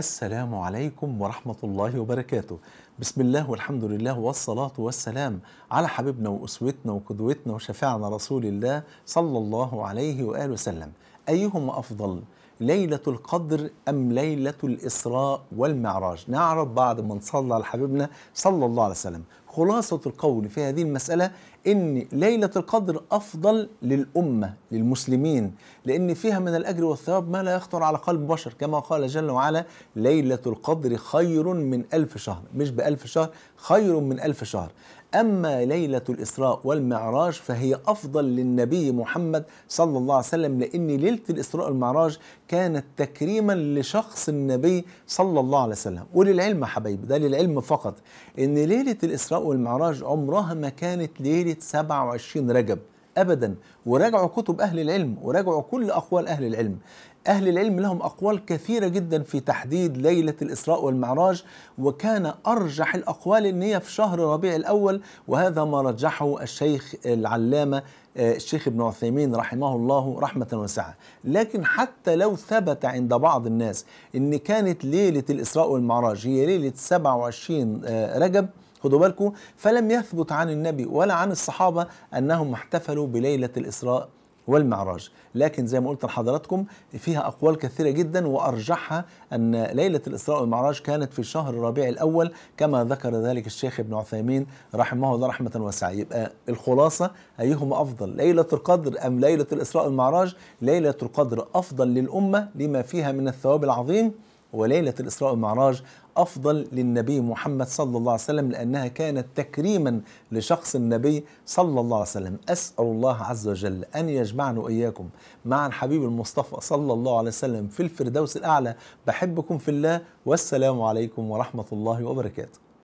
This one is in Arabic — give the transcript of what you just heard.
السلام عليكم ورحمة الله وبركاته بسم الله والحمد لله والصلاة والسلام على حبيبنا وأسوتنا وقدوتنا وشفاعنا رسول الله صلى الله عليه وآله وسلم أيهما أفضل ليلة القدر أم ليلة الإسراء والمعراج نعرف بعد ما نصلى على حبيبنا صلى الله عليه وسلم خلاصة القول في هذه المسألة إن ليلة القدر أفضل للأمة للمسلمين لأن فيها من الأجر والثواب ما لا يخطر على قلب بشر كما قال جل وعلا ليلة القدر خير من ألف شهر مش بألف شهر خير من ألف شهر أما ليلة الإسراء والمعراج فهي أفضل للنبي محمد صلى الله عليه وسلم لأن ليلة الإسراء والمعراج كانت تكريما لشخص النبي صلى الله عليه وسلم وللعلم حبايبي ده للعلم فقط أن ليلة الإسراء والمعراج عمرها ما كانت ليلة 27 رجب ابدا وراجعوا كتب اهل العلم وراجعوا كل اقوال اهل العلم أهل العلم لهم أقوال كثيرة جدا في تحديد ليلة الإسراء والمعراج وكان أرجح الأقوال أن هي في شهر ربيع الأول وهذا ما رجحه الشيخ العلامة آه، الشيخ ابن عثيمين رحمه الله رحمة واسعة لكن حتى لو ثبت عند بعض الناس أن كانت ليلة الإسراء والمعراج هي ليلة 27 آه، رجب خدوا بالكم فلم يثبت عن النبي ولا عن الصحابة أنهم احتفلوا بليلة الإسراء والمعراج لكن زي ما قلت لحضراتكم فيها أقوال كثيرة جدا وأرجحها أن ليلة الإسراء والمعراج كانت في شهر الربيع الأول كما ذكر ذلك الشيخ ابن عثيمين رحمه الله رحمة واسعة يبقى الخلاصة أيهما أفضل ليلة القدر أم ليلة الإسراء والمعراج ليلة القدر أفضل للأمة لما فيها من الثواب العظيم وليلة الإسراء والمعراج أفضل للنبي محمد صلى الله عليه وسلم لأنها كانت تكريما لشخص النبي صلى الله عليه وسلم أسأل الله عز وجل أن يجمعنا وإياكم مع الحبيب المصطفى صلى الله عليه وسلم في الفردوس الأعلى بحبكم في الله والسلام عليكم ورحمة الله وبركاته